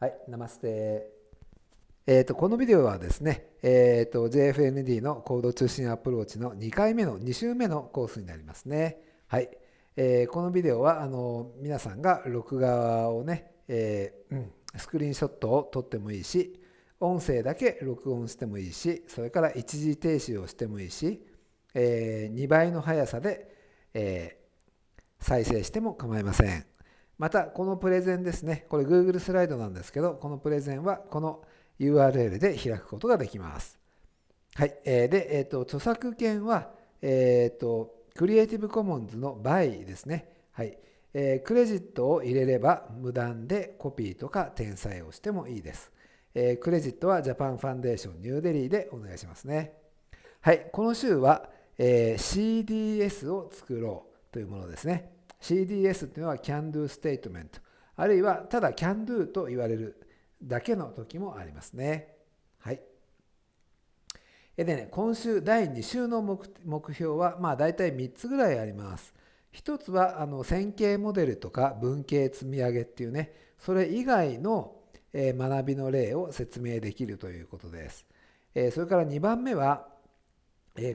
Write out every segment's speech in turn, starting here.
はい、ナマステえーと、このビデオはですね、えーと、JFND の行動中心アプローチの2回目の2週目のコースになりますね。はいえー、このビデオはあの皆さんが録画をね、えー、うん、スクリーンショットを撮ってもいいし音声だけ録音してもいいしそれから一時停止をしてもいいし、えー、2倍の速さで、え再生しても構いません。またこのプレゼンですねこれ Google スライドなんですけどこのプレゼンはこの URL で開くことができます。はい、えー、で、えーと、著作権は、えーと、a クリエイティブコモンズの by ですね、はいえー、クレジットを入れれば無断でコピーとか転載をしてもいいです、えー、クレジットはジャパンファンデーションニューデリーでお願いしますねはいこの週は、えー、CDS を作ろうというものですね CDS っていうのは Can Do Statement あるいはただ Can Do と言われるだけの時もありますね。はい。でね、今週第2週の目標は、まあ、大体3つぐらいあります。一つはあの線形モデルとか文系積み上げっていうねそれ以外の学びの例を説明できるということです。それから2番目は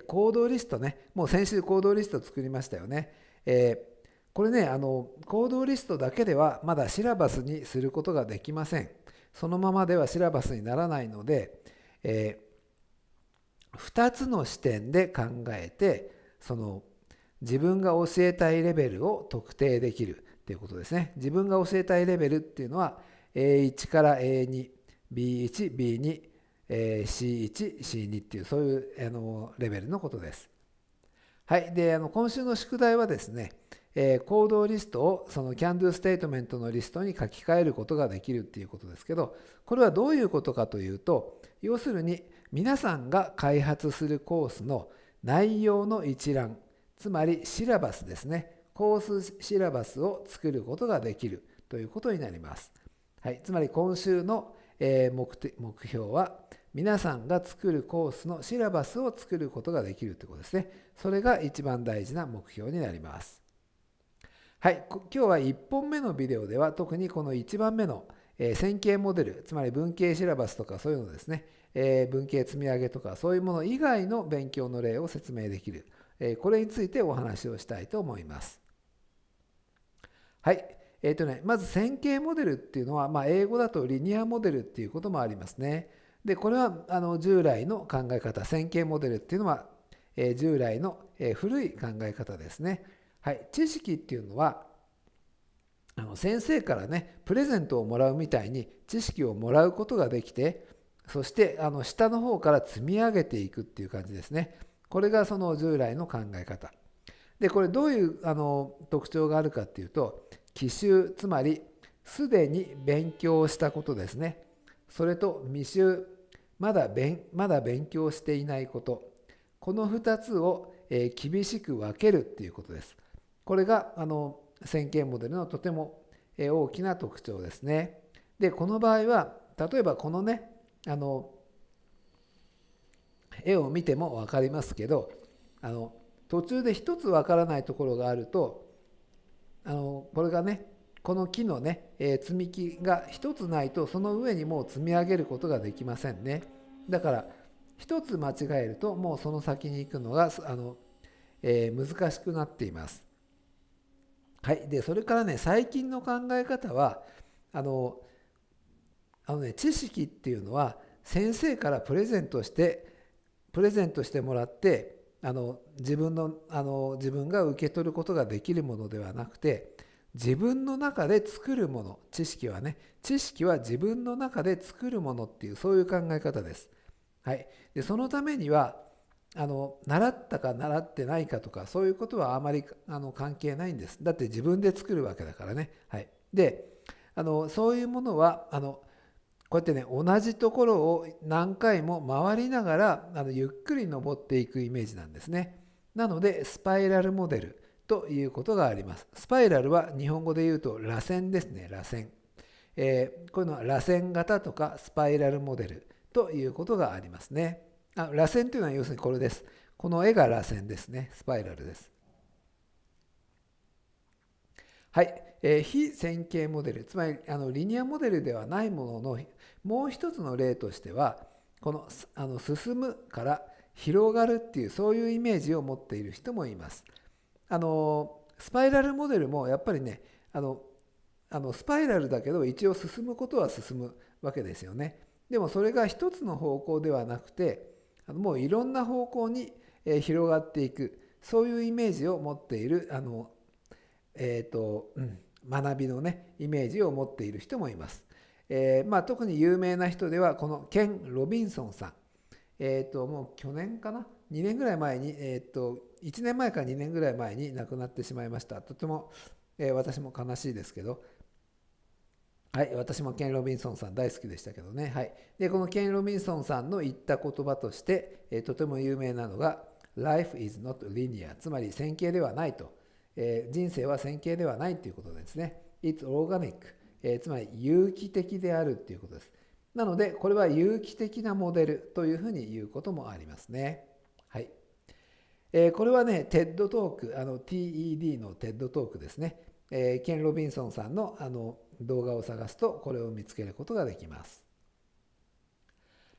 行動リストねもう先週行動リスト作りましたよね。これねあの行動リストだけではまだシラバスにすることができませんそのままではシラバスにならないので、えー、2つの視点で考えてその自分が教えたいレベルを特定できるっていうことですね自分が教えたいレベルっていうのは A1 から A2B1B2C1C2 っていうそういうあのレベルのことですはいであの今週の宿題はですねえ行動リストをその CANDO ステートメントのリストに書き換えることができるっていうことですけどこれはどういうことかというと要するに皆さんが開発するコースの内容の一覧つまりシラバスですねコースシラバスを作ることができるということになります、はい、つまり今週の目的目標は皆さんが作るコースのシラバスを作ることができるということですねそれが一番大事な目標になりますはい、今日は1本目のビデオでは特にこの1番目の、えー、線形モデルつまり文系シラバスとかそういうのですね、えー、文系積み上げとかそういうもの以外の勉強の例を説明できる、えー、これについてお話をしたいと思います。はい、えーとね、まず線形モデルっていうのは、まあ、英語だとリニアモデルっていうこともありますね。でこれはあの従来の考え方線形モデルっていうのは、え従来の、え古い考え方ですね。はい、知識っていうのはあの先生からねプレゼントをもらうみたいに知識をもらうことができてそしてあの下の方から積み上げていくっていう感じですねこれがその従来の考え方でこれどういうあの特徴があるかっていうと奇襲つまりすでに勉強したことですねそれと未習まだ勉まだ勉強していないことこの2つを、えー、厳しく分けるっていうことですこれがあの線形モデルのとても大きな特徴ですね。でこの場合は例えばこのねあの絵を見ても分かりますけどあの途中で一つ分からないところがあるとあのこれがねこの木のね、えー、積み木が1つないとその上にもう積み上げることができませんねだから1つ間違えるともうその先に行くのがあの、えー、難しくなっていますはい、でそれからね最近の考え方はあのあの、ね、知識っていうのは先生からプレゼントしてプレゼントしてもらってあの自分のあの自分が受け取ることができるものではなくて自分の中で作るもの知識はね知識は自分の中で作るものっていうそういう考え方です。はい、でそのためにはあの習ったか習ってないかとかそういうことはあまりあの関係ないんですだって自分で作るわけだからね、はい、であのそういうものはあのこうやってね同じところを何回も回りながらあのゆっくり登っていくイメージなんですねなのでスパイラルモデルということがありますスパイラルは日本語で言うと螺旋ですね螺旋、えー、こういうのは螺旋型とかスパイラルモデルということがありますねあ螺旋というのは要するにこれです。この絵が螺旋ですね。スパイラルです。はい、えー、非線形モデルつまりあのリニアモデルではないもののもう一つの例としてはこのあの進むから広がるっていうそういうイメージを持っている人もいます。あのスパイラルモデルもやっぱりねあのあのスパイラルだけど一応進むことは進むわけですよね。でもそれが一つの方向ではなくてもういろんな方向に広がっていくそういうイメージを持っているあの、えーとうん、学びのねイメージを持っている人もいます。えー、まあ、特に有名な人ではこのケン・ロビンソンさん、えーと、もう去年かな2年ぐらい前に、えーと、と1年前か2年ぐらい前に亡くなってしまいましたとても、えー、私も悲しいですけど、はい、私もケン・ロビンソンさん大好きでしたけどね、はい、でこのケン・ロビンソンさんの言った言葉として、えー、とても有名なのが「Life is not linear」つまり線形ではないと、えー、人生は線形ではないということですね「It's organic」えー、つまり有機的であるということですなのでこれは有機的なモデルというふうに言うこともありますねはいえー、これはね、TED トーク、TED の TED トークですね、えー、ケン・ロビンソンさんのあの動画を探すとこれを見つけることができます。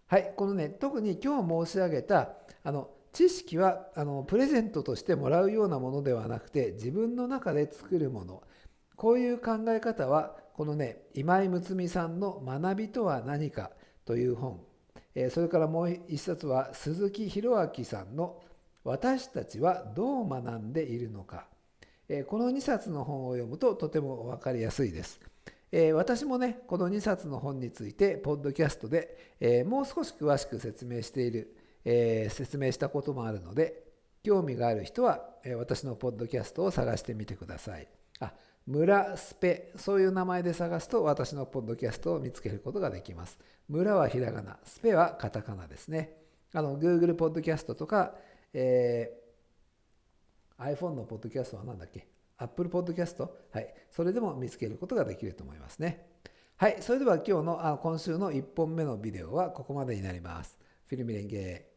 はい、このね特に今日申し上げたあの知識はあのプレゼントとしてもらうようなものではなくて自分の中で作るものこういう考え方はこのね今井睦美さんの「学びとは何か」という本、えそれからもう一冊は鈴木弘明さんの「私たちはどう学んでいるのか」この2冊の本を読むととても分かりやすいです。えー、私もねこの2冊の本についてポッドキャストで、えー、もう少し詳しく説明している、えー、説明したこともあるので興味がある人は、え私のポッドキャストを探してみてください。あ村スペそういう名前で探すと私のポッドキャストを見つけることができます。村はひらがなスペはカタカナですね。あの Google ポッドキャストとか、え iPhone のポッドキャストは何だっけ Apple Podcast、はい、それでも見つけることができると思いますね。はい、それでは今日の、あ今週の1本目のビデオはここまでになります。フィルミレンゲー。